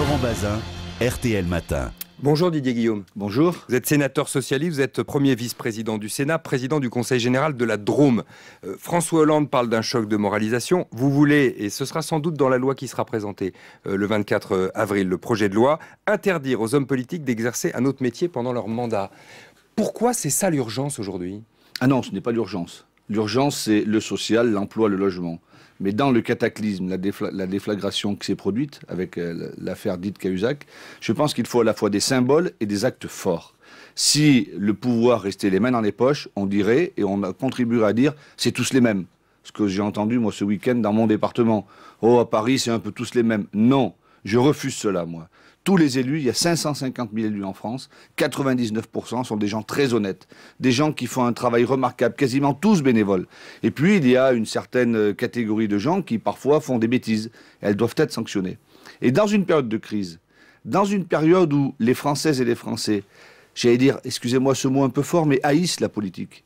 Laurent Bazin, RTL Matin. Bonjour Didier Guillaume. Bonjour. Vous êtes sénateur socialiste, vous êtes premier vice-président du Sénat, président du Conseil général de la Drôme. Euh, François Hollande parle d'un choc de moralisation. Vous voulez, et ce sera sans doute dans la loi qui sera présentée euh, le 24 euh, avril, le projet de loi, interdire aux hommes politiques d'exercer un autre métier pendant leur mandat. Pourquoi c'est ça l'urgence aujourd'hui Ah non, ce n'est pas l'urgence. L'urgence, c'est le social, l'emploi, le logement. Mais dans le cataclysme, la, déflagration qui s'est produite avec euh, l'affaire dite Cahuzac, je pense qu'il faut à la fois des symboles et des actes forts. Si le pouvoir restait les mains dans les poches, on dirait et on contribuerait à dire c'est tous les mêmes. Ce que j'ai entendu moi ce week-end dans mon département. Oh, à Paris, c'est un peu tous les mêmes. Non, je refuse cela, moi. Tous les élus, il y a 550 000 élus en France, 99% sont des gens très honnêtes, des gens qui font un travail remarquable, quasiment tous bénévoles. Et puis, il y a une certaine euh, catégorie de gens qui parfois font des bêtises. Elles doivent être sanctionnées. Et dans une période de crise, dans une période où les Françaises et les Français, j'allais dire, excusez-moi ce mot un peu fort, mais haïssent la politique,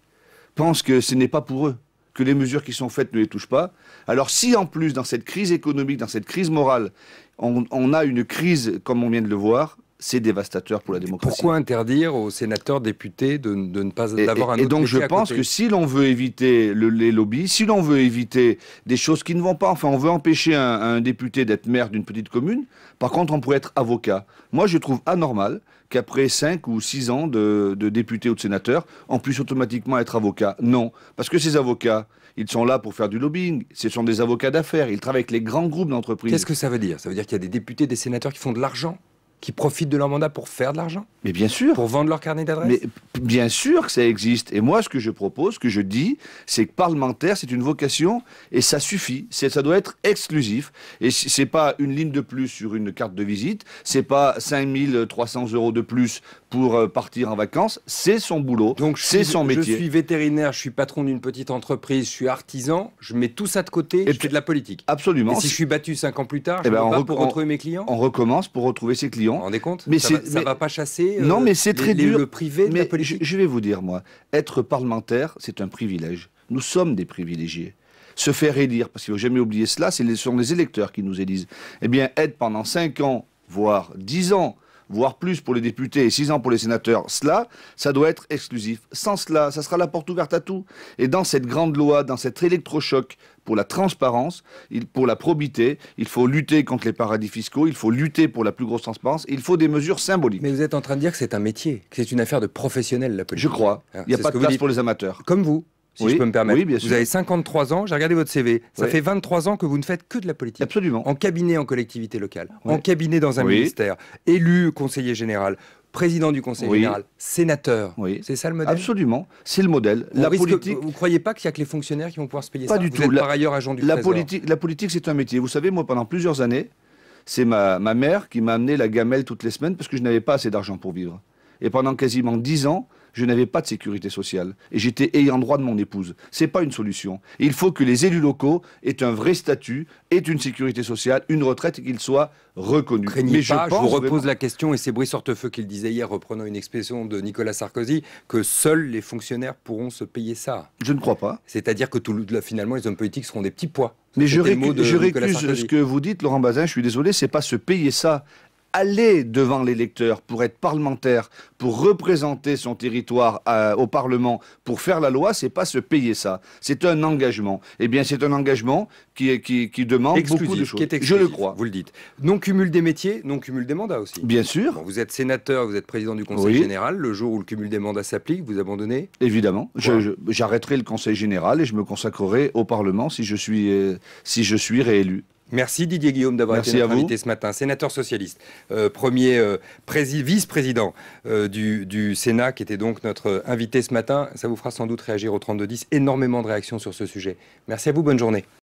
pensent que ce n'est pas pour eux, que les mesures qui sont faites ne les touchent pas. Alors si en plus, dans cette crise économique, dans cette crise morale, on, a une crise, comme on vient de le voir, c'est dévastateur pour la démocratie. Pourquoi interdire aux sénateurs, députés de, ne pas d'avoir un et Et donc je pense que si l'on veut éviter les lobbies, si l'on veut éviter des choses qui ne vont pas, enfin on veut empêcher un, député d'être maire d'une petite commune, par contre on pourrait être avocat. Moi je trouve anormal qu'après 5 ou 6 ans de, de député ou de sénateur, on puisse automatiquement être avocat. Non, parce que ces avocats, ils sont là pour faire du lobbying, ce sont des avocats d'affaires, ils travaillent avec les grands groupes d'entreprises. Qu'est-ce que ça veut dire Ça veut dire qu'il y a des députés, des sénateurs qui font de l'argent qui profitent de leur mandat pour faire de l'argent Mais bien sûr. Pour vendre leur carnet d'adresse Mais bien sûr que ça existe. Et moi, ce que je propose, ce que je dis, c'est que parlementaire, c'est une vocation et ça suffit. Ça doit être exclusif. Et ce n'est pas une ligne de plus sur une carte de visite, ce n'est pas 5300 euros de plus pour euh, partir en vacances. C'est son boulot. Donc c'est son métier. Je suis vétérinaire, je suis patron d'une petite entreprise, je suis artisan, je mets tout ça de côté et je fais de la politique. Absolument. Et si je suis battu cinq ans plus tard, eh je ne ben, pas pour retrouver mes clients On recommence pour retrouver ses clients vous vous rendez compte ça, va, va pas chasser. Euh, non, mais c'est très dur. Le privé, mais je, je vais vous dire moi, être parlementaire, c'est un privilège. Nous sommes des privilégiés se faire élire, parce qu'il ne faut jamais oublier cela, ce sont les électeurs qui nous élisent. Eh bien, être pendant 5 ans, voire 10 ans, voire plus pour les députés et 6 ans pour les sénateurs, cela, ça doit être exclusif. Sans cela, ça sera la porte ouverte à tout. Et dans cette grande loi, dans cet électrochoc pour la transparence, pour la probité, il faut lutter contre les paradis fiscaux, il faut lutter pour la plus grosse transparence, il faut des mesures symboliques. Mais vous êtes en train de dire que c'est un métier, que c'est une affaire de professionnels, la politique. Je crois. Hein, il n'y a pas de place pour les amateurs. Comme vous si je peux me permettre. Vous avez 53 ans, j'ai regardé votre CV. Ça fait 23 ans que vous ne faites que de la politique. Absolument. En cabinet en collectivité locale, en cabinet dans un ministère, élu conseiller général président du Conseil général, sénateur. Oui. C'est ça le modèle Absolument, c'est le modèle. la politique... Vous ne croyez pas qu'il n'y a que les fonctionnaires qui vont pouvoir se payer pas du vous tout. par ailleurs agent du la politique, la politique, c'est un métier. Vous savez, moi, pendant plusieurs années, c'est ma, ma mère qui m'a amené la gamelle toutes les semaines parce que je n'avais pas assez d'argent pour vivre. Et pendant quasiment dix ans, je n'avais pas de sécurité sociale et j'étais ayant droit de mon épouse. Ce n'est pas une solution. il faut que les élus locaux aient un vrai statut, aient une sécurité sociale, une retraite qu'ils soient reconnus. Mais je, vous repose la question et c'est Brice Hortefeux qui le disait hier, reprenant une expression de Nicolas Sarkozy, que seuls les fonctionnaires pourront se payer ça. Je ne crois pas. C'est-à-dire que finalement, les hommes politiques seront des petits pois. Mais je, récu récuse ce que vous dites, Laurent Bazin. Je suis désolé, c'est pas se payer ça aller devant les pour être parlementaire, pour représenter son territoire euh, au Parlement, pour faire la loi, c'est pas se payer ça. C'est un engagement. Eh bien, c'est un engagement qui, demande beaucoup de choses. Je le crois. Vous le dites. Non cumul des métiers, non cumul des mandats aussi. Bien sûr. vous êtes sénateur, vous êtes président du Conseil général. Le jour où le cumul des mandats s'applique, vous abandonnez Évidemment. J'arrêterai le Conseil général et je me consacrerai au Parlement si je suis, euh, si je suis réélu. Merci Didier Guillaume d'avoir été invité ce matin, sénateur socialiste, euh, premier euh, vice-président euh, du, Sénat, qui était donc notre invité ce matin. Ça vous fera sans doute réagir au 3210. Énormément de réactions sur ce sujet. Merci à vous, bonne journée.